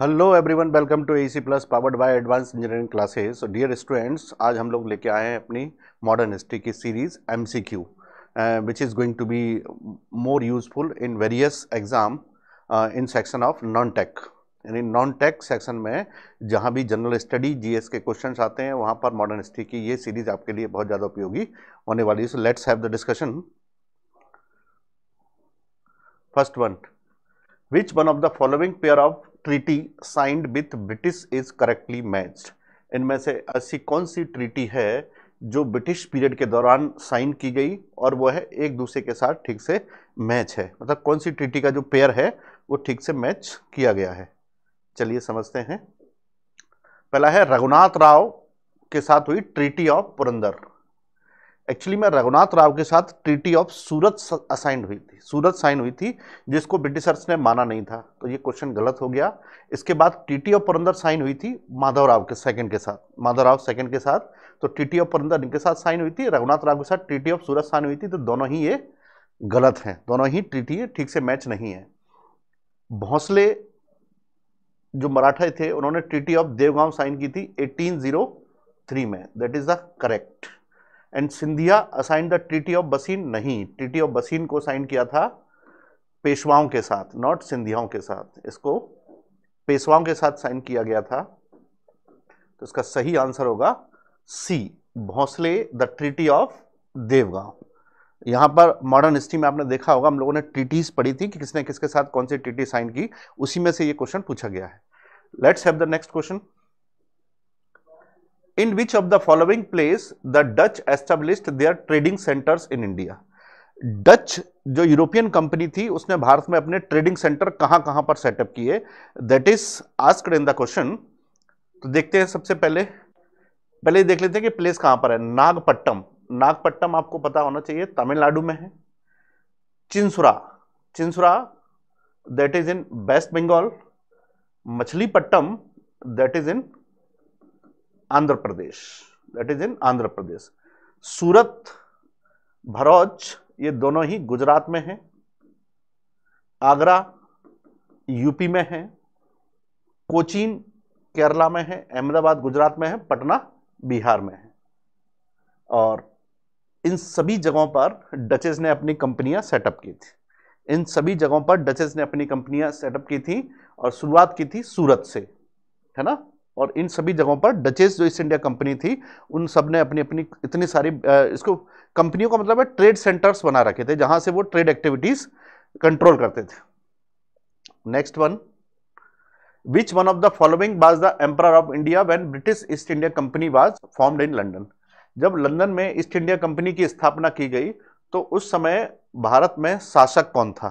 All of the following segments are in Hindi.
Hello everyone welcome to A C plus powered by advance engineering classes dear students आज हम लोग लेके आए हैं अपनी मॉडर्न हिस्ट्री की series M C Q which is going to be more useful in various exam in section of non tech यानी नॉन टेक सेक्शन में जहाँ भी जनरल स्टडी जी के क्वेश्चन आते हैं वहाँ पर मॉडर्न हिस्ट्री की ये सीरीज़ आपके लिए बहुत ज़्यादा उपयोगी होने वाली है so let's have the discussion first one which one of the following pair of treaty signed with British is correctly matched इनमें से ऐसी कौन सी ट्रीटी है जो ब्रिटिश पीरियड के दौरान साइन की गई और वो है एक दूसरे के साथ ठीक से मैच है मतलब कौन सी ट्रीटी का जो पेयर है वो ठीक से मैच किया गया है चलिए समझते हैं पहला है रघुनाथ राव के साथ हुई ट्रीटी ऑफ पुरंदर एक्चुअली में रघुनाथ राव के साथ ट्रीटी ऑफ सूरत असाइन हुई थी सूरत साइन हुई थी जिसको ब्रिटिशर्स ने माना नहीं था तो ये क्वेश्चन गलत हो गया इसके बाद ट्रीटी ऑफ परंदर साइन हुई थी माधव राव के सेकंड के साथ माधव राव सेकंड के साथ तो ट्रीटी ऑफ परंदर इनके साथ साइन हुई थी रघुनाथ राव के साथ ट्रीटी ऑफ सूरत साइन हुई थी तो दोनों ही ये गलत हैं दोनों ही ट्रीटी ठीक से मैच नहीं है भोंसले जो मराठे थे उन्होंने ट्रीटी ऑफ देवगांव साइन की थी एटीन oh में that is the correct and Scindia assign the treaty of Bassein नहीं ट्रीटी ऑफ बसीन को साइन किया था पेशवाओं के साथ नॉट सिंधियाओं के साथ इसको पेशवाओं के साथ साइन किया गया था तो इसका सही आंसर होगा C Bhosle the treaty of Devgaon यहाँ पर मॉडर्न हिस्ट्री में आपने देखा होगा हम लोगों ने ट्रीटीज पढ़ी थी कि किसने किसके साथ कौन सी ट्रीटी साइन की उसी में से ये क्वेश्चन पूछा गया है let's have the next question in which of the following place the Dutch established their trading centres in India Dutch जो यूरोपियन कंपनी थी उसने भारत में अपने ट्रेडिंग सेंटर कहां कहां पर सेटअप किए that is asked in the question तो देखते हैं सबसे पहले पहले देख लेते हैं कि प्लेस कहां पर है नागपट्टम नागपट्टम आपको पता होना चाहिए तमिलनाडु में है Chinsura Chinsura that is in West Bengal Machilipatnam that is in Andhra Pradesh that is in Andhra Pradesh Surat Bharuch ये दोनों ही गुजरात में हैं आगरा यूपी में है कोचीन केरला में है अहमदाबाद गुजरात में है पटना बिहार में है और इन सभी जगहों पर डचेस ने अपनी कंपनियां सेटअप की थी इन सभी जगहों पर डचेस ने अपनी कंपनियां सेटअप की थी और शुरुआत की थी सूरत से है ना और इन सभी जगहों पर डचेस जो ईस्ट इंडिया कंपनी थी उन सब ने अपनी अपनी इतनी सारी इसको कंपनियों का मतलब है ट्रेड सेंटर्स बना रखे थे जहां से वो ट्रेड एक्टिविटीज कंट्रोल करते थे next one which one of the following was the emperor of India when British East India company was formed in London जब लंदन में ईस्ट इंडिया कंपनी की स्थापना की गई तो उस समय भारत में शासक कौन था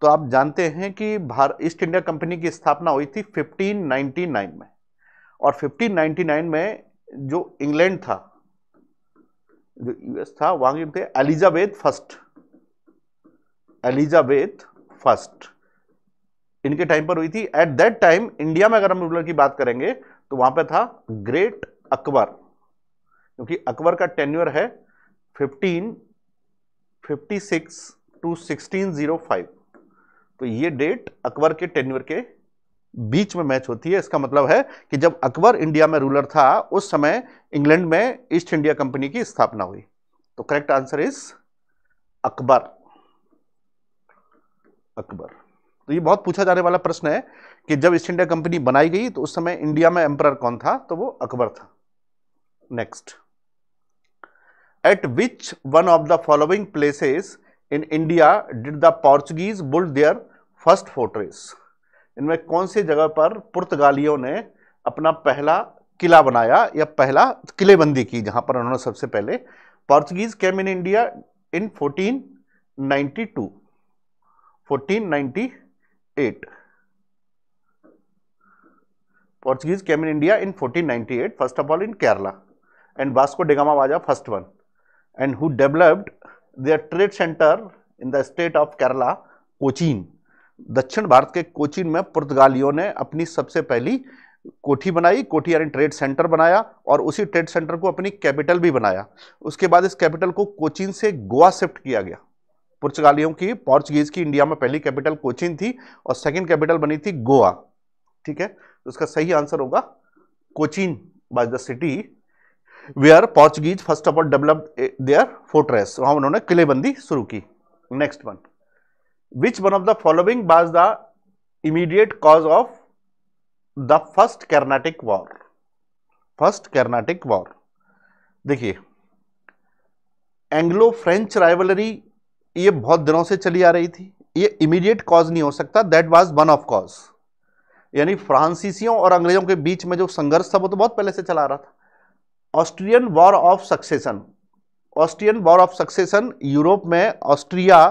तो आप जानते हैं कि ईस्ट इंडिया कंपनी की स्थापना हुई थी 1599 में और 1599 में जो इंग्लैंड था जो यूएस था वहां थे एलिजाबेथ फर्स्ट एलिजाबेथ फर्स्ट इनके टाइम पर हुई थी एट दैट टाइम इंडिया में अगर हम रूलर की बात करेंगे तो वहां पे था ग्रेट अकबर क्योंकि अकबर का टेन्यूर है 1556 टू 1605 तो ये डेट अकबर के टेन्यूर के बीच में मैच होती है इसका मतलब है कि जब अकबर इंडिया में रूलर था उस समय इंग्लैंड में ईस्ट इंडिया कंपनी की स्थापना हुई तो correct answer is Akbar Akbar तो ये बहुत पूछा जाने वाला प्रश्न है कि जब ईस्ट इंडिया कंपनी बनाई गई तो उस समय इंडिया में एम्पर कौन था तो वो अकबर था next at which one of the following places in India did the Portuguese build their first fortress इनमें कौन सी जगह पर पुर्तगालियों ने अपना पहला किला बनाया या पहला किलेबंदी की जहाँ पर उन्होंने सबसे पहले Portuguese came in India in 1492 1498 Portuguese came in India in 1498 first of all in Kerala and Vasco da Gama was a first one and who developed their centre in the state of Kerala Cochin Cochin. दक्षिण भारत के कोचीन में पुर्तगालियों ने अपनी सबसे पहली कोठी बनाई कोठी यानी ट्रेड सेंटर बनाया और उसी ट्रेड सेंटर को अपनी कैपिटल भी बनाया उसके बाद इस कैपिटल को कोचीन से गोवा शिफ्ट किया गया पुर्तगालियों की पोर्चुगीज़ की इंडिया में पहली कैपिटल कोचीन थी और सेकेंड कैपिटल बनी थी गोवा ठीक है तो इसका सही आंसर होगा Cochin was the city where Portuguese first of all developed their fortress वहां उन्होंने किलेबंदी शुरू की next one which one of the following was the immediate cause of the first Carnatic war first Carnatic war देखिए एंग्लो फ्रेंच राइवलरी ये बहुत दिनों से चली आ रही थी ये इमीडिएट कॉज नहीं हो सकता that was one of cause यानी फ्रांसीसियों और अंग्रेजों के बीच में जो संघर्ष था वो तो बहुत पहले से चला रहा था Austrian war of succession Austrian war of succession Europe में ऑस्ट्रिया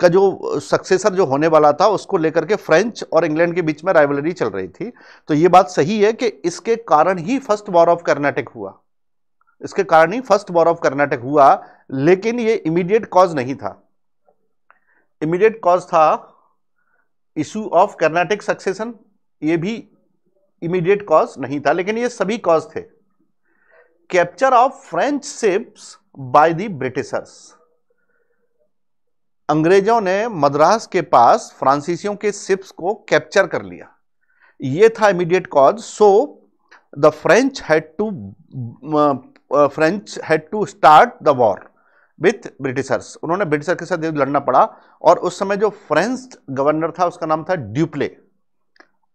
का जो सक्सेसर जो होने वाला था उसको लेकर के फ्रेंच और इंग्लैंड के बीच में राइवलरी चल रही थी तो ये बात सही है कि इसके कारण ही फर्स्ट वॉर ऑफ कर्नाटक हुआ इसके कारण ही फर्स्ट वॉर ऑफ कर्नाटक हुआ लेकिन ये इमीडिएट कॉज नहीं था इमीडिएट कॉज था इशू ऑफ कर्नाटक सक्सेसन ये भी इमीडिएट कॉज नहीं था लेकिन ये सभी कॉज थे capture of French ships by the Britishers अंग्रेजों ने मद्रास के पास फ्रांसीसियों के सिप्स को कैप्चर कर लिया ये था immediate cause so the French had to French had to start the war with Britishers उन्होंने ब्रिटिशर के साथ लड़ना पड़ा और उस समय जो फ्रेंच गवर्नर था उसका नाम था Dupleix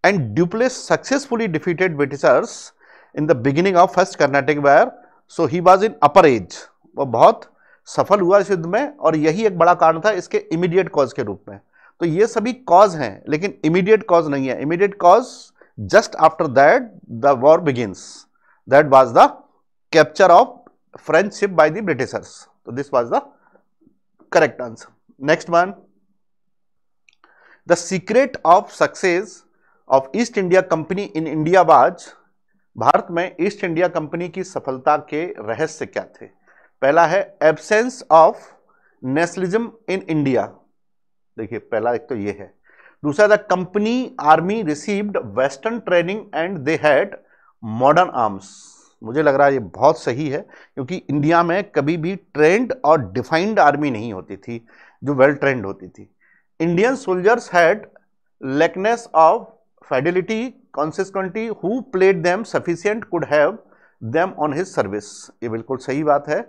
and Dupleix successfully defeated Britishers in the beginning of first Carnatic war so he was in upper edge वो बहुत सफल हुआ इस युद्ध में और यही एक बड़ा कारण था इसके इमीडिएट कॉज के रूप में तो ये सभी कॉज हैं लेकिन इमीडिएट कॉज नहीं है immediate cause just after that the war begins that was the capture of French ship by the Britishers तो this was the correct answer next one the secret of success of East India company in India was Bharat में ईस्ट इंडिया कंपनी की सफलता के रहस्य क्या थे पहला है absence of nationalism in India देखिए पहला एक तो ये है दूसरा the company army received western training and they had modern arms मुझे लग रहा है ये बहुत सही है क्योंकि इंडिया में कभी भी ट्रेंड और डिफाइंड आर्मी नहीं होती थी जो वेल ट्रेंड होती थी Indian soldiers had lackness of fidelity consistently who played them sufficient could have them on his service ये बिल्कुल सही बात है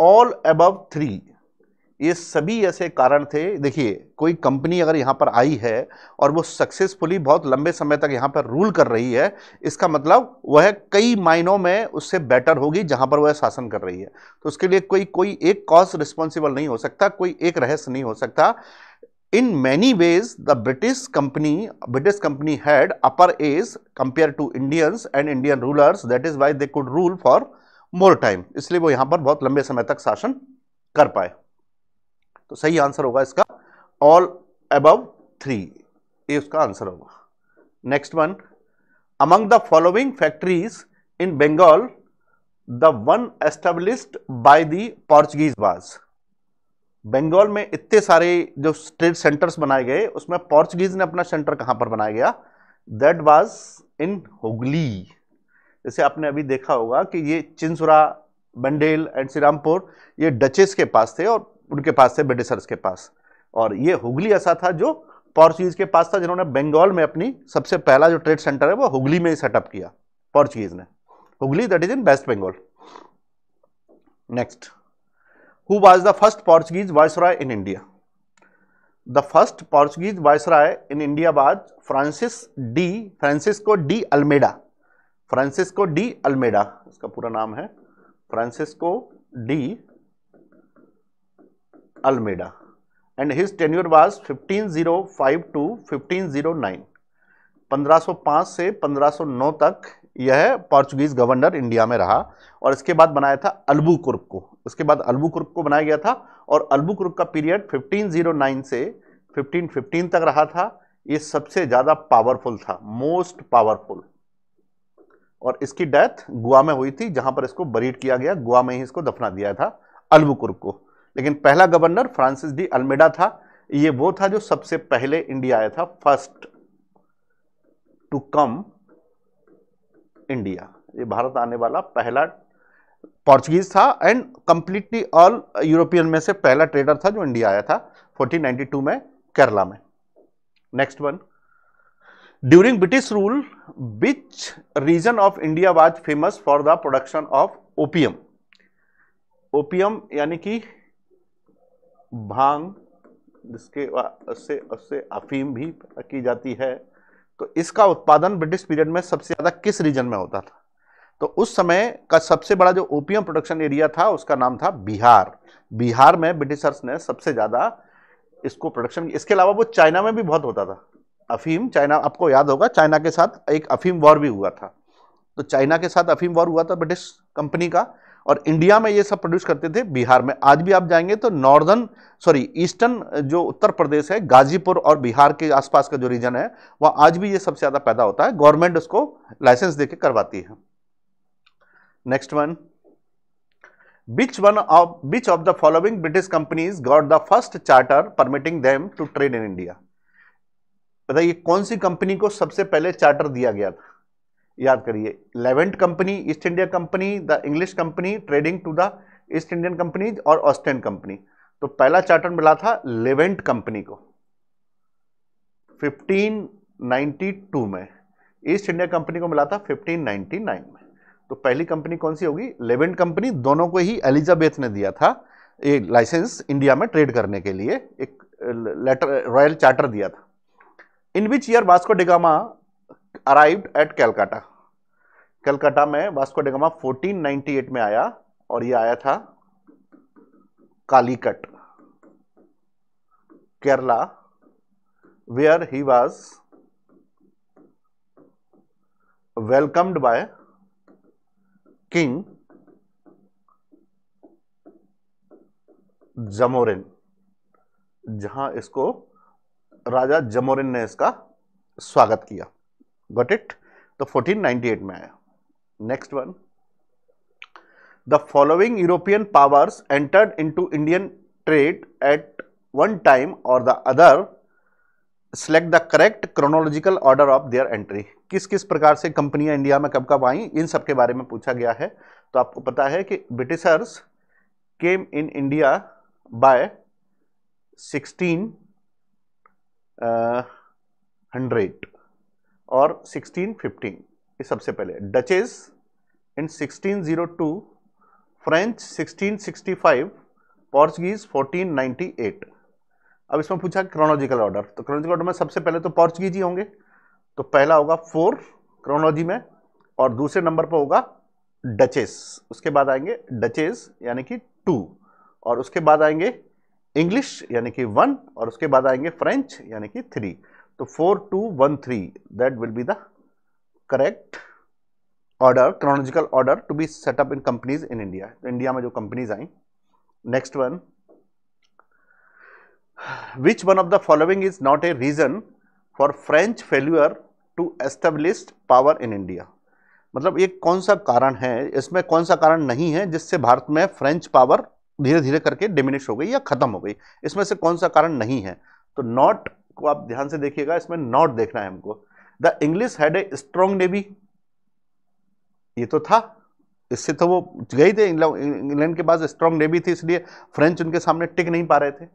ऑल अबव थ्री ये सभी ऐसे कारण थे देखिए कोई कंपनी अगर यहाँ पर आई है और वो सक्सेसफुली बहुत लंबे समय तक यहाँ पर रूल कर रही है इसका मतलब वह कई मायनों में उससे बेटर होगी जहाँ पर वह शासन कर रही है तो उसके लिए कोई कोई एक कॉज रिस्पॉन्सिबल नहीं हो सकता कोई एक रहस्य नहीं हो सकता in many ways the British company British company had upper edge compare to Indians and Indian rulers that is why they could rule for more time इसलिए वो यहां पर बहुत लंबे समय तक शासन कर पाए तो सही आंसर होगा इसका ऑल अबव थ्री ये उसका आंसर होगा next one among the following factories in Bengal the one established by the portuguese was Bengal में इतने सारे जो स्टेट सेंटर्स बनाए गए उसमें पोर्चुगीज ने अपना सेंटर कहां पर बनाया गया दैट वाज इन हुगली जैसे आपने अभी देखा होगा कि ये चिंसुरा बंडेल एंड श्रीरामपुर ये डचेस के पास थे और उनके पास थे ब्रिटिशर्स के पास और ये हुगली ऐसा था जो पॉर्चुगीज के पास था जिन्होंने बंगाल में अपनी सबसे पहला जो ट्रेड सेंटर है वो हुगली में ही सेटअप किया पॉर्चुगीज ने Hooghly that is in West Bengal next who was the first Portuguese viceroy in India the first Portuguese viceroy in India was Francis de Francisco de Almeida Francisco de Almeida इसका पूरा नाम है Francisco de Almeida and his tenure was 1505 to 1509 1505 से 1509 तक यह पोर्चुगीज गवर्नर इंडिया में रहा और इसके बाद बनाया था अलबू कुर्क को उसके बाद अलबू कुर्क को बनाया गया था और अलबू कुर्क का पीरियड 1509 से 1515 तक रहा था ये सबसे ज़्यादा पावरफुल था मोस्ट पावरफुल और इसकी डेथ गोवा में हुई थी जहां पर इसको बरीड किया गया गोवा में ही इसको दफना दिया था अलबुकुर्क को लेकिन पहला गवर्नर फ्रांसिस डी अल्मेडा था ये वो था जो सबसे पहले इंडिया आया था फर्स्ट टू कम इंडिया ये भारत आने वाला पहला पोर्चुगीज था एंड कंप्लीटली ऑल यूरोपियन में से पहला ट्रेडर था जो इंडिया आया था 1492 में केरला में next one during British rule which region of India was famous for the production of opium opium यानी कि भांग जिसके उससे उससे अफीम भी की जाती है तो इसका उत्पादन ब्रिटिश पीरियड में सबसे ज़्यादा किस रीजन में होता था तो उस समय का सबसे बड़ा जो ओपियम प्रोडक्शन एरिया था उसका नाम था बिहार बिहार में ब्रिटिशर्स ने सबसे ज़्यादा इसको प्रोडक्शन इसके अलावा वो चाइना में भी बहुत होता था अफीम चाइना आपको याद होगा चाइना के साथ एक अफीम वॉर भी हुआ था तो चाइना के साथ अफीम वॉर हुआ था ब्रिटिश कंपनी का और इंडिया में ये सब प्रोड्यूस करते थे बिहार में आज भी आप जाएंगे तो नॉर्दर्न सॉरी ईस्टर्न जो उत्तर प्रदेश है गाजीपुर और बिहार के आसपास का जो रीजन है वह आज भी ये सबसे ज़्यादा पैदा होता है गवर्नमेंट उसको लाइसेंस दे करवाती है next one which one of which of the following British companies got the first charter permitting them to trade in India बताइए कौन सी कंपनी को सबसे पहले चार्टर दिया गया था याद करिए Levant company East India company the English company trading to the East Indian company और ऑस्ट्रियन कंपनी तो पहला चार्टर मिला था लेवेंट कंपनी को 1592 में ईस्ट इंडिया कंपनी को मिला था 1599 में तो पहली कंपनी कौन सी होगी लेवेंट कंपनी दोनों को ही एलिजाबेथ ने दिया था ये लाइसेंस इंडिया में ट्रेड करने के लिए एक लेटर रॉयल चार्टर दिया था in which year Vasco da Gama arrived at Calcutta Calcutta में वास्को डिगामा 1498 में आया और ये आया था Calicut Kerala where he was welcomed by king Zamorin जहां इसको राजा जमोरिन ने इसका स्वागत किया गॉट इट तो 1498 में आया next one the following European powers entered into Indian trade at one time और the other select the correct chronological order of their entry किस किस प्रकार से कंपनियां इंडिया में कब कब आई इन सब के बारे में पूछा गया है तो आपको पता है कि Britishers came in India by hundred और सिक्सटीन फिफ्टीन ये सबसे पहले Dutches in sixteen zero two French sixteen sixty five Portuguese fourteen ninety eight अब इसमें पूछा क्रोनोलॉजिकल ऑर्डर तो क्रोनोलॉजिकल ऑर्डर में सबसे पहले तो पोर्चुगीज ही होंगे तो पहला होगा फोर क्रोनोलॉजी में और दूसरे नंबर पर होगा डचेस उसके बाद आएंगे डचेस यानी कि टू और उसके बाद आएंगे इंग्लिश यानी कि वन और उसके बाद आएंगे फ्रेंच यानी कि थ्री तो four two one three that will be the correct order chronological order to be set up in companies in India तो इंडिया में जो कंपनीज आई next one which one of the following is not a reason for French failure to establish power in India मतलब ये कौन सा कारण है इसमें कौन सा कारण नहीं है जिससे भारत में फ्रेंच पावर धीरे धीरे करके डिमिनिश हो गई या खत्म हो गई इसमें से कौन सा कारण नहीं है तो नॉट को आप ध्यान से देखिएगा इसमें नॉट देखना है हमको the English had a strong navy ये तो था इससे तो वो गई थे इंग्लैंड के पास स्ट्रॉन्ग नेवी थी इसलिए फ्रेंच उनके सामने टिक नहीं पा रहे थे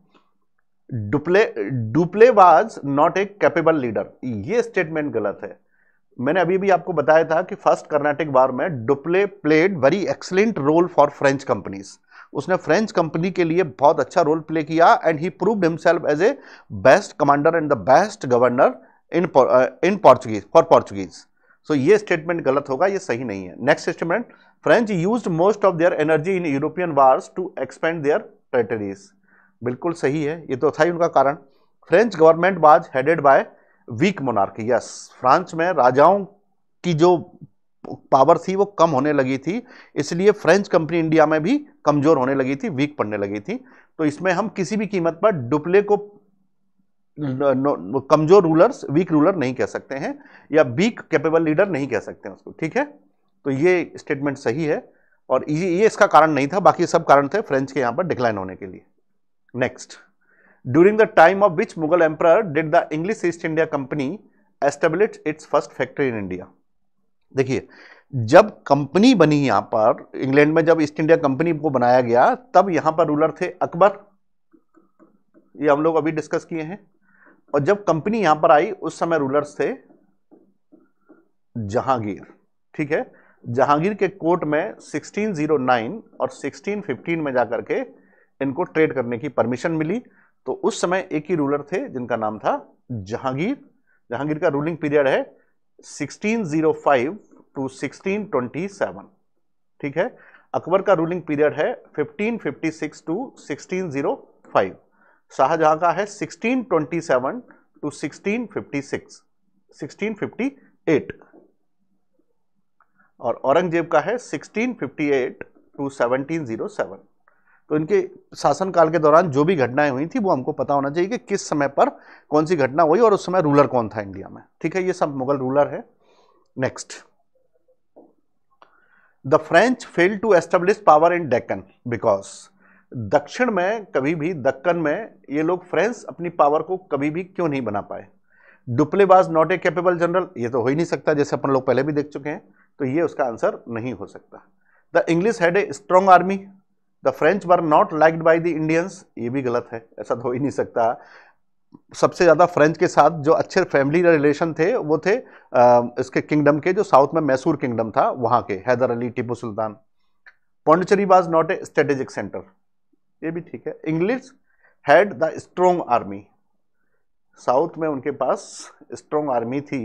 Dupleix Dupleix was not a capable leader ये स्टेटमेंट गलत है मैंने अभी भी आपको बताया था कि फर्स्ट कर्नाटिक वार में Dupleix played very excellent role for French companies उसने फ्रेंच कंपनी के लिए बहुत अच्छा रोल प्ले किया and he proved himself as a best commander and the best governor in in Portuguese for Portuguese so ये स्टेटमेंट गलत होगा ये सही नहीं है next statement French use most of their energy in European wars to expand their territories बिल्कुल सही है ये तो था ही उनका कारण French government was headed by weak monarch yes France में राजाओं की जो पावर थी वो कम होने लगी थी इसलिए फ्रेंच कंपनी इंडिया में भी कमज़ोर होने लगी थी वीक पड़ने लगी थी तो इसमें हम किसी भी कीमत पर डुप्ले को कमज़ोर रूलर्स वीक रूलर नहीं कह सकते हैं या वीक कैपेबल लीडर नहीं कह सकते हैं उसको ठीक है तो ये स्टेटमेंट सही है और ये ये इसका कारण नहीं था बाकी सब कारण थे फ्रेंच के यहाँ पर डिक्लाइन होने के लिए next during the time of which Mughal emperor did the English East India company establish its first factory in India देखिए जब कंपनी बनी यहाँ पर इंग्लैंड में जब ईस्ट इंडिया कंपनी को बनाया गया तब यहाँ पर रूलर थे अकबर ये हम लोग अभी डिस्कस किए हैं और जब कंपनी यहाँ पर आई उस समय रूलर्स थे जहांगीर ठीक है जहांगीर के कोर्ट में 1609 और 1615 में जाकर के इनको ट्रेड करने की परमिशन मिली तो उस समय एक ही रूलर थे जिनका नाम था जहांगीर जहांगीर का रूलिंग पीरियड है 1605 टू 1627 ठीक है अकबर का रूलिंग पीरियड है 1556 टू 1605 शाहजहां का है 1627 टू 1656 1658 और औरंगजेब का है 1658 टू 1707 तो इनके शासनकाल के दौरान जो भी घटनाएं हुई थी वो हमको पता होना चाहिए कि किस समय पर कौन सी घटना हुई और उस समय रूलर कौन था इंडिया में ठीक है ये सब मुगल रूलर है next the French fail to establish power in Deccan because दक्षिण में कभी भी दक्कन में ये लोग फ्रेंच अपनी पावर को कभी भी क्यों नहीं बना पाए डुप्ले बाज नॉट ए कैपेबल जनरल ये तो हो ही नहीं सकता जैसे अपन लोग पहले भी देख चुके हैं तो ये उसका आंसर नहीं हो सकता the English had a strong army the French were not liked by the Indians ये भी गलत है ऐसा हो ही नहीं सकता सबसे ज़्यादा फ्रेंच के साथ जो अच्छे फैमिली रिलेशन थे वो थे आ, इसके किंगडम के जो साउथ में मैसूर किंगडम था वहाँ के Haidar Ali Tipu Sultan Pondicherry was not a strategic centre ये भी ठीक है English had the strong army south में उनके पास स्ट्रोंग आर्मी थी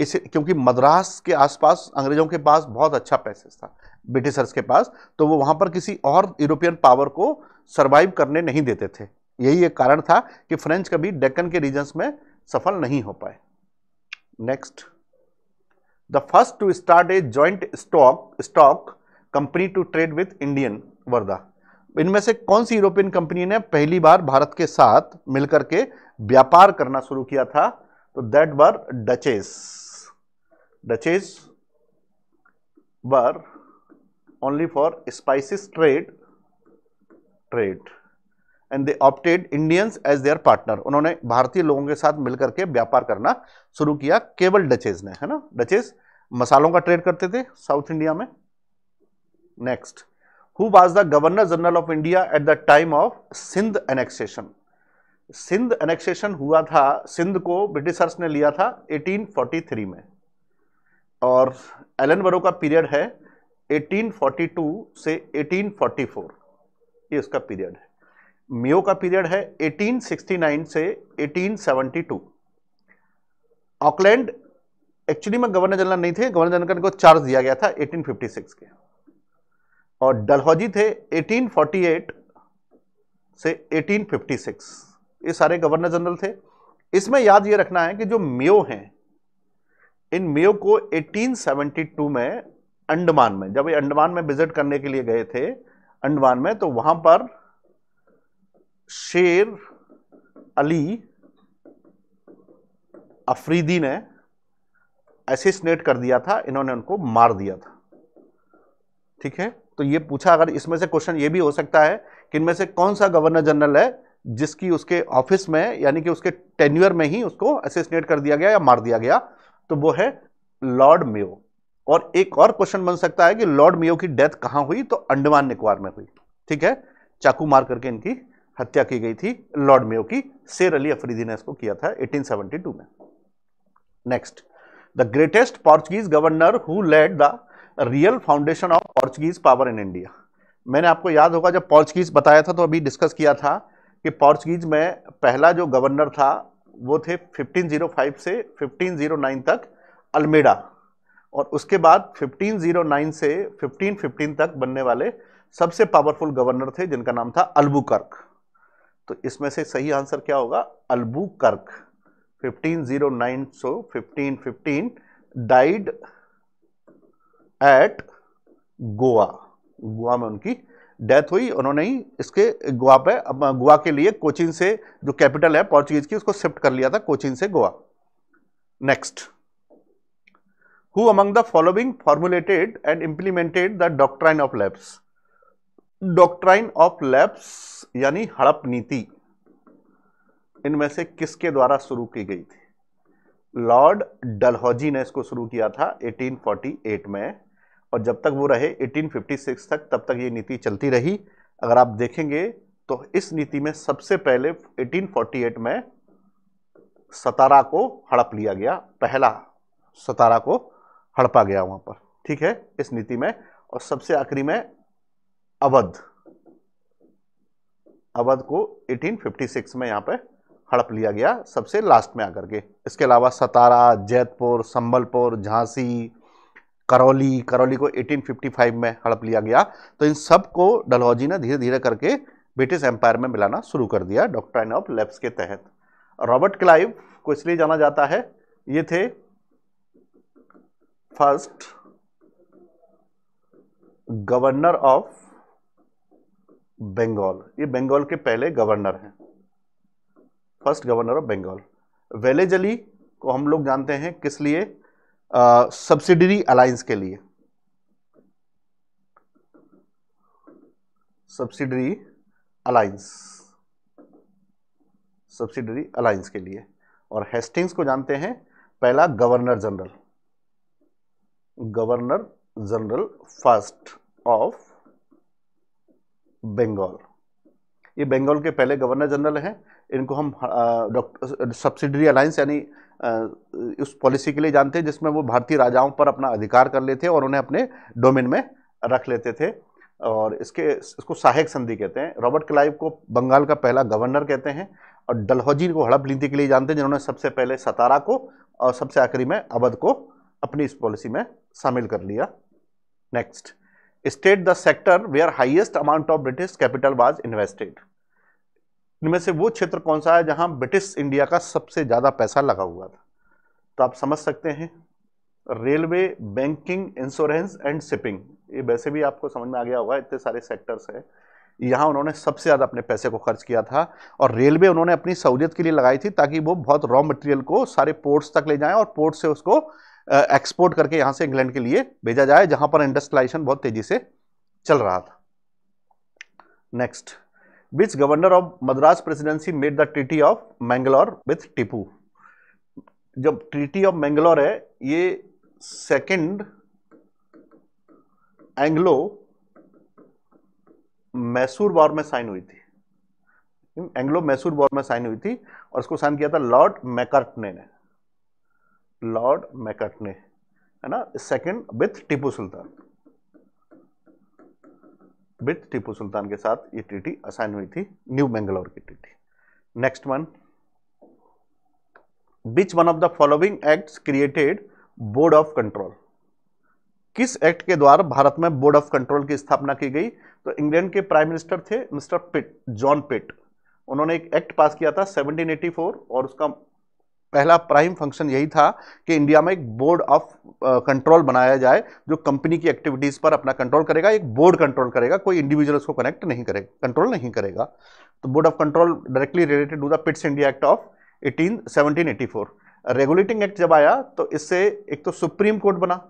इसे क्योंकि मद्रास के आसपास अंग्रेज़ों के पास बहुत अच्छा पैसेज था ब्रिटिशर्स के पास तो वो वहाँ पर किसी और यूरोपियन पावर को सर्वाइव करने नहीं देते थे यही एक कारण था कि फ्रेंच कभी डेक्कन के रीजन्स में सफल नहीं हो पाए next the first to start a joint stock stock company to trade with Indian वर्धा इनमें से कौन सी यूरोपियन कंपनी ने पहली बार भारत के साथ मिलकर के व्यापार करना शुरू किया था तो that were Dutches Dutchies were only for spices trade trade and they opted Indians as their partner उन्होंने भारतीय लोगों के साथ मिलकर के व्यापार करना शुरू किया केवल डचेज ने है ना डचेज मसालों का ट्रेड करते थे साउथ इंडिया में next who was the governor general of India at the time of Sindh annexation Sindh annexation हुआ था सिंध को ब्रिटिशर्स ने लिया था 1843 में और एलन बरो का पीरियड है 1842 से 1844 ये इसका पीरियड है मियो का पीरियड है 1869 से 1872 ऑकलैंड एक्चुअली में गवर्नर जनरल नहीं थे गवर्नर जनरल को चार्ज दिया गया था 1856 के और डलहौजी थे 1848 से 1856 ये सारे गवर्नर जनरल थे इसमें याद ये रखना है कि जो मियो हैं इन मेयो को 1872 में अंडमान में जब ये अंडमान में विजिट करने के लिए गए थे अंडमान में तो वहां पर शेर अली अफरीदी ने एसिसनेट कर दिया था इन्होंने उनको मार दिया था ठीक है तो ये पूछा अगर इसमें से क्वेश्चन ये भी हो सकता है कि इनमें से कौन सा गवर्नर जनरल है जिसकी उसके ऑफिस में यानी कि उसके टेन्यूअर में ही उसको एसिसनेट कर दिया गया या मार दिया गया तो वो है लॉर्ड मेयो और एक और क्वेश्चन बन सकता है कि लॉर्ड मेयो की डेथ कहां हुई तो अंडमान निकोबार में हुई ठीक है चाकू मार करके इनकी हत्या की गई थी लॉर्ड मेयो की शेर अली अफरीदी ने इसको किया था 1872 में next the greatest Portuguese governor who led the real foundation of Portuguese power in India मैंने आपको याद होगा जब पोर्चुगीज बताया था तो अभी डिस्कस किया था कि पोर्चुगीज में पहला जो गवर्नर था वो थे 1505 से 1509 तक अल्मेडा और उसके बाद 1509 से 1515 तक बनने वाले सबसे पावरफुल गवर्नर थे जिनका नाम था अल्बुकर्क तो इसमें से सही आंसर क्या होगा Albuquerque 1509 so fifteen died at Goa Goa में उनकी डेथ हुई उन्होंने ही इसके गोवा पे गोवा के लिए कोचिन से जो कैपिटल है पोर्चुगीज की उसको शिफ्ट कर लिया था कोचिन से Goa next who among the following formulated and implemented the doctrine of lapse doctrine of lapse यानी हड़प नीति इनमें से किसके द्वारा शुरू की गई थी लॉर्ड डलहौजी ने इसको शुरू किया था 1848 में और जब तक वो रहे 1856 तक तब तक ये नीति चलती रही अगर आप देखेंगे तो इस नीति में सबसे पहले 1848 में सतारा को हड़प लिया गया पहला सतारा को हड़पा गया वहाँ पर ठीक है इस नीति में और सबसे आखिरी में अवध अवध को 1856 में यहाँ पे हड़प लिया गया सबसे लास्ट में आकर के इसके अलावा सतारा जैतपुर संबलपुर झांसी करौली करौली को 1855 में हड़प लिया गया तो इन सब को डलहौजी ने धीरे धीरे करके ब्रिटिश एम्पायर में मिलाना शुरू कर दिया डॉक्ट्राइन ऑफ लेप्स के तहत रॉबर्ट क्लाइव को इसलिए जाना जाता है ये थे फर्स्ट गवर्नर ऑफ बंगाल ये बंगाल के पहले गवर्नर हैं first governor of Bengal Wellesley को हम लोग जानते हैं किस लिए सब्सिडरी अलायंस के लिए सब्सिडरी अलायंस सब्सिडरी अलायंस के लिए और हेस्टिंग्स को जानते हैं पहला governor general governor general first of Bengal ये बंगाल के पहले गवर्नर जनरल हैं इनको हम डॉक्टर सब्सिडरी अलायंस यानी उस पॉलिसी के लिए जानते हैं जिसमें वो भारतीय राजाओं पर अपना अधिकार कर लेते और उन्हें अपने डोमेन में रख लेते थे और इसके इसको सहायक संधि कहते हैं रॉबर्ट क्लाइव को बंगाल का पहला गवर्नर कहते हैं और डलहौजी को हड़प नीति के लिए जानते हैं जिन्होंने सबसे पहले सतारा को और सबसे आखिरी में अवध को अपनी इस पॉलिसी में शामिल कर लिया next state the sector where highest amount of British capital was invested इनमें से वो क्षेत्र कौन सा है जहां ब्रिटिश इंडिया का सबसे ज़्यादा पैसा लगा हुआ था तो आप समझ सकते हैं railway banking insurance and shipping ये वैसे भी आपको समझ में आ गया होगा इतने सारे सेक्टर्स हैं यहाँ उन्होंने सबसे ज़्यादा अपने पैसे को खर्च किया था और रेलवे उन्होंने अपनी सहूलियत के लिए लगाई थी ताकि वो बहुत रॉ मटेरियल को सारे पोर्ट्स तक ले जाएं और पोर्ट से उसको एक्सपोर्ट करके यहाँ से इंग्लैंड के लिए भेजा जाए जहाँ पर इंडस्ट्रियलाइजेशन बहुत तेज़ी से चल रहा था next which governor of Madras presidency made the treaty of Mangalore with Tipu जब ट्रीटी ऑफ मैंगलोर है ये सेकेंड एंग्लो मैसूर वॉर में साइन हुई थी एंग्लो मैसूर वॉर में साइन हुई थी और उसको साइन किया था लॉर्ड मैकर्टने ने लॉर्ड मैकर्टने है ना second with Tipu Sultan with Tipu Sultan के साथ ये ट्रीटी असाइन हुई थी न्यू बेंगलोर की treaty next one which one of the following acts created board of control किस एक्ट के द्वारा भारत में बोर्ड ऑफ कंट्रोल की स्थापना की गई तो इंग्लैंड के प्राइम मिनिस्टर थे मिस्टर पिट जॉन पिट उन्होंने एक एक्ट पास किया था 1784 और उसका पहला प्राइम फंक्शन यही था कि इंडिया में एक बोर्ड ऑफ कंट्रोल बनाया जाए जो कंपनी की एक्टिविटीज़ पर अपना कंट्रोल करेगा एक बोर्ड कंट्रोल करेगा कोई इंडिविजुअल उसको कनेक्ट नहीं करेगा कंट्रोल नहीं करेगा तो board of control directly related to the Pitt's India act of eighteen seventeen regulating act जब आया तो इससे एक तो सुप्रीम कोर्ट बना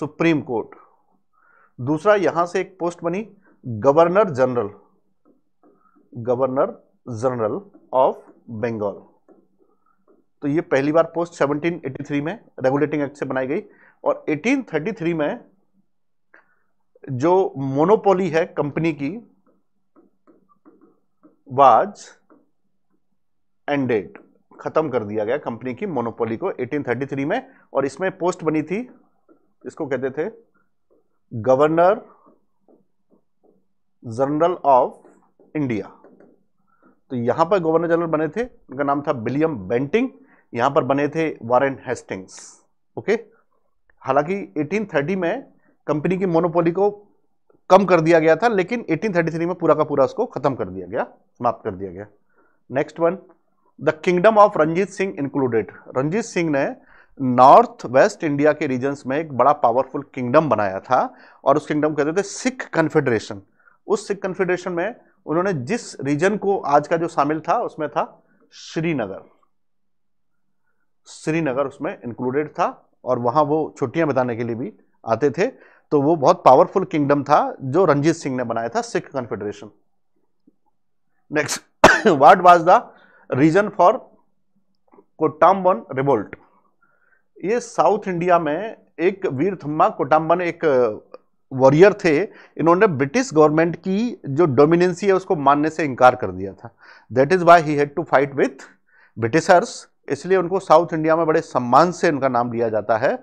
सुप्रीम कोर्ट दूसरा यहां से एक पोस्ट बनी governor general governor general of Bengal तो ये पहली बार पोस्ट 1783 में रेगुलेटिंग एक्ट से बनाई गई और 1833 में जो मोनोपोली है कंपनी की वाज एंडेड खत्म कर दिया गया कंपनी की मोनोपोली को 1833 में और इसमें पोस्ट बनी थी इसको कहते थे गवर्नर जनरल ऑफ इंडिया तो यहां पर गवर्नर जनरल बने थे उनका नाम था विलियम बेंटिंग यहाँ पर बने थे वारेन हेस्टिंग्स ओके हालांकि 1830 में कंपनी की मोनोपोली को कम कर दिया गया था लेकिन 1833 में पूरा का पूरा उसको खत्म कर दिया गया समाप्त कर दिया गया next one the kingdom of Ranjit Singh included Ranjit Singh ने नॉर्थ वेस्ट इंडिया के रीजन्स में एक बड़ा पावरफुल किंगडम बनाया था और उस किंगडम कहते थे सिख कन्फेडरेशन उस सिख कन्फेडरेशन में उन्होंने जिस रीजन को आज का जो शामिल था उसमें था श्रीनगर श्रीनगर उसमें इंक्लूडेड था और वहाँ वो छुट्टियाँ बिताने के लिए भी आते थे तो वो बहुत पावरफुल किंगडम था जो रंजीत सिंह ने बनाया था Sikh confederation next what was the reason for Kattabomman revolt ये साउथ इंडिया में एक वीर थम्मा कोटाम्बन एक वॉरियर uh, थे इन्होंने ब्रिटिश गवर्नमेंट की जो डोमिनेंसी है उसको मानने से इनकार कर दिया था that is why he had to fight with Britishers इसलिए उनको साउथ इंडिया में बड़े सम्मान से उनका नाम लिया जाता है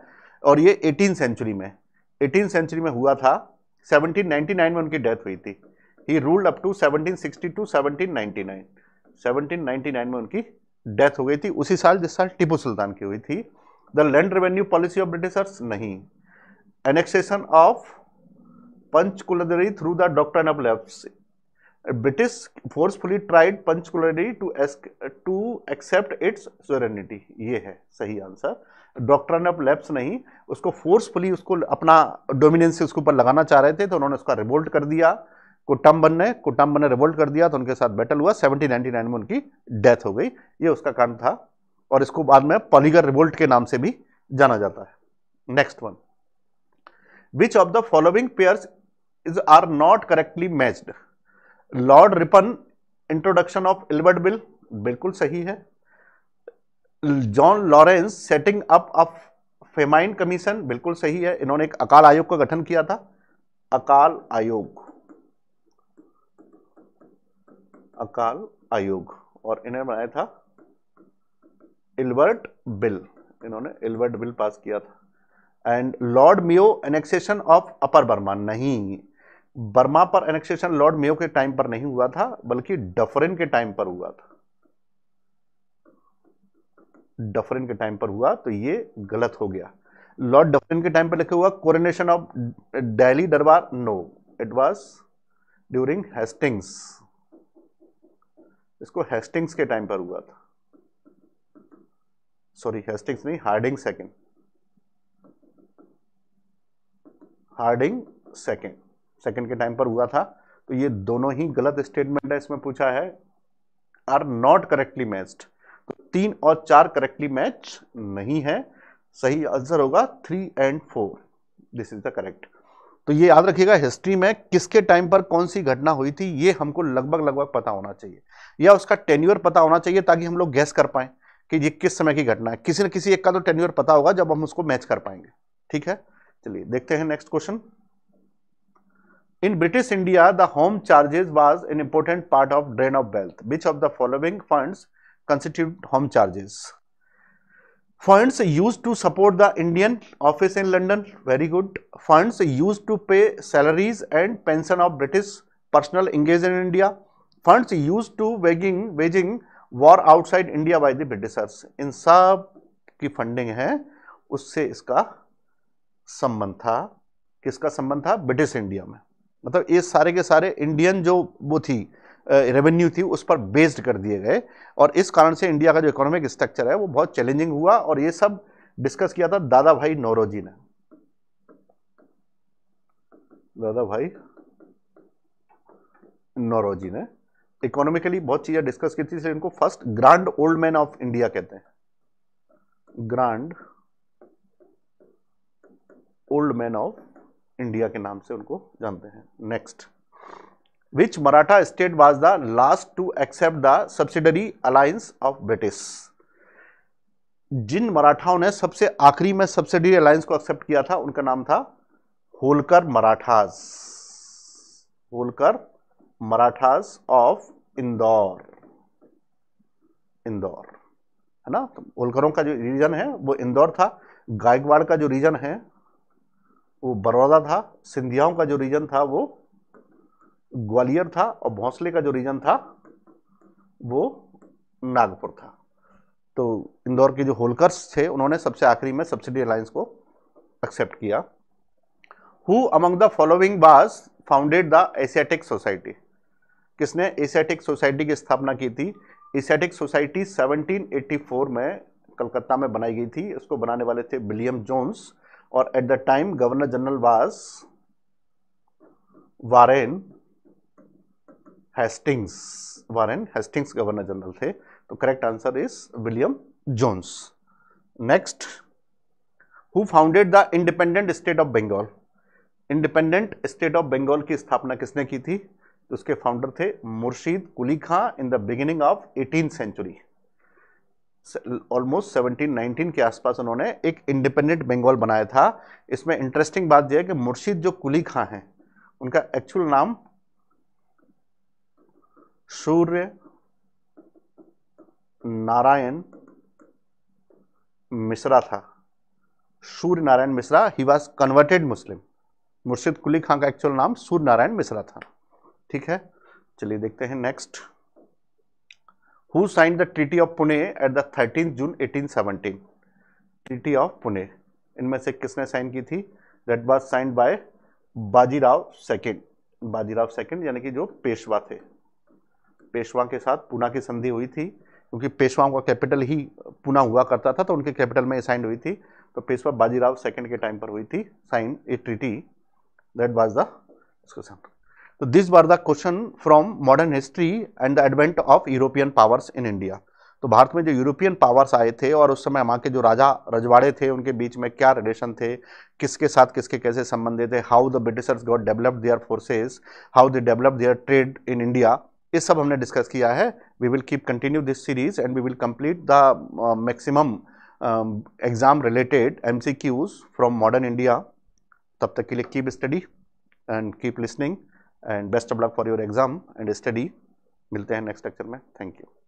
और ये एटीन सेंचुरी में एटीन सेंचुरी में हुआ था 1799 में उनकी डेथ हुई थी ही रूल्ड अप टू 1762 1799 1799 में उनकी डेथ हो गई थी उसी साल जिस साल टीपू सुल्तान की हुई थी the land revenue policy of Britishers नहीं annexation of Panchalankurichi through the doctor of left British forcefully tried Panchalankurichi to ask to accept its sovereignty ये है सही आंसर डॉक्टर ने ऑफ लैप्स नहीं उसको फोर्सफुली उसको अपना डोमिनेंस उसके ऊपर लगाना चाह रहे थे तो उन्होंने उसका रिवोल्ट कर दिया कुटम्बन ने कुटम्बन ने रिवोल्ट कर दिया तो उनके साथ बैटल हुआ 1799 में उनकी डेथ हो गई ये उसका कारण था और इसको बाद में पॉलीगर रिवोल्ट के नाम से भी जाना जाता है next one which of the following pairs is are not correctly matched lord Ripon introduction of Albert bill बिल्कुल सही है John Lawrence setting up of famine commission बिल्कुल सही है इन्होंने एक अकाल आयोग का गठन किया था अकाल आयोग अकाल आयोग और इन्हें बनाया था एल्बर्ट बिल इन्होंने एल्बर्ट बिल पास किया था and lord Mayo annexation of upper Burma नहीं बर्मा पर एनेक्सेशन लॉर्ड मेयो के टाइम पर नहीं हुआ था बल्कि डफरिन के टाइम पर हुआ था डफरिन के टाइम पर हुआ तो ये गलत हो गया लॉर्ड डफरिन के टाइम पर लिखा हुआ coronation of Delhi durbar no it was during Hastings इसको हेस्टिंग्स के टाइम पर हुआ था सॉरी हेस्टिंग्स नहीं Hardinge second Hardinge second second के टाइम पर हुआ था तो ये दोनों ही गलत स्टेटमेंट है इसमें पूछा है आर नॉट करेक्टली मैच्ड तो तीन और चार करेक्टली मैच नहीं है सही आंसर होगा three and four this is the correct तो ये याद रखिएगा हिस्ट्री में किसके टाइम पर कौन सी घटना हुई थी ये हमको लगभग लगभग पता होना चाहिए या उसका टेन्यूअर पता होना चाहिए ताकि हम लोग गैस कर पाए कि ये किस समय की घटना है किसी न किसी एक का तो टेन्यूअर पता होगा जब हम उसको मैच कर पाएंगे ठीक है चलिए देखते हैं next question In British India, the home charges was an important part of drain of wealth. Which of the following funds constitute home charges? Funds used to support the Indian office in London, very good. Funds used to pay salaries and pension of British personnel engaged in India. Funds used to waging, waging war outside India by the Britishers. इन सब की फंडिंग है उससे इसका संबंध था किसका संबंध था ब्रिटिश इंडिया में मतलब ये सारे के सारे इंडियन जो वो थी रेवेन्यू थी उस पर बेस्ड कर दिए गए और इस कारण से इंडिया का जो इकोनॉमिक स्ट्रक्चर है वो बहुत चैलेंजिंग हुआ और ये सब डिस्कस किया था दादा भाई नौरोजी ने दादा भाई नौरोजी ने इकोनॉमिकली बहुत चीज़ें डिस्कस की थी इनको first grand old man of India कहते हैं grand old man of India के नाम से उनको जानते हैं next which Maratha state was the last to accept the subsidiary alliance of British जिन मराठाओं ने सबसे आखिरी में सब्सिडरी अलायंस को एक्सेप्ट किया था उनका नाम था होलकर मराठास होलकर मराठास ऑफ इंदौर इंदौर है ना तो होलकरों का जो रीजन है वो इंदौर था गायकवाड़ का जो रीजन है वो बड़ौदा था सिंधियाओं का जो रीजन था वो ग्वालियर था और भोंसले का जो रीजन था वो नागपुर था तो इंदौर के जो होलकर्स थे उन्होंने सबसे आखिरी में सब्सिडी अलायंस को एक्सेप्ट किया who among the following was founded the Asiatic society किसने एशियाटिक सोसाइटी की स्थापना की थी एशियाटिक सोसाइटी 1784 में कलकत्ता में बनाई गई थी उसको बनाने वाले थे विलियम जोन्स और at the time governor general was Warren Hastings Warren Hastings governor general थे तो correct answer is William Jones next who founded the independent state of Bengal independent state of Bengal की स्थापना किसने की थी तो उसके फाउंडर थे Murshid Quli Khan in the beginning of eighteen century almost 1719 के आसपास उन्होंने एक इंडिपेंडेंट बंगाल बनाया था इसमें इंटरेस्टिंग बात यह है कि मुर्शिद जो कुली खां हैं उनका एक्चुअल नाम सूर्य नारायण मिश्रा था Surya Narayan Mishra he was converted Muslim Murshid Quli खां का एक्चुअल नाम सूर्य नारायण मिश्रा था ठीक है चलिए देखते हैं next sign the treaty of Pune at the thirteen June eighteen 1817? Treaty of Pune इनमें से किसने साइन की थी that was signed by Bajirao second Bajirao second यानी कि जो पेशवा थे पेशवा के साथ पूना की संधि हुई थी क्योंकि पेशवाओं का कैपिटल ही पुना हुआ करता था तो उनके कैपिटल में साइन हुई थी तो पेशवा बाजीराव सेकेंड के टाइम पर हुई थी sign a treaty that was the discussion तो दिस बार the question from modern history and the advent of European powers in India तो भारत में जो यूरोपियन पावर्स आए थे और उस समय वहाँ के जो राजा रजवाड़े थे उनके बीच में क्या रिलेशन थे किसके साथ किसके कैसे संबंधित थे how the Britishers got develop their forces how they develop their trade in India इस सब हमने डिस्कस किया है we will keep continue this series and we will complete the maximum exam related M C Qs from modern India तब तक के लिए keep study and keep listening and best of luck for your exam and study मिलते हैं नेक्स्ट लेक्चर में थैंक यू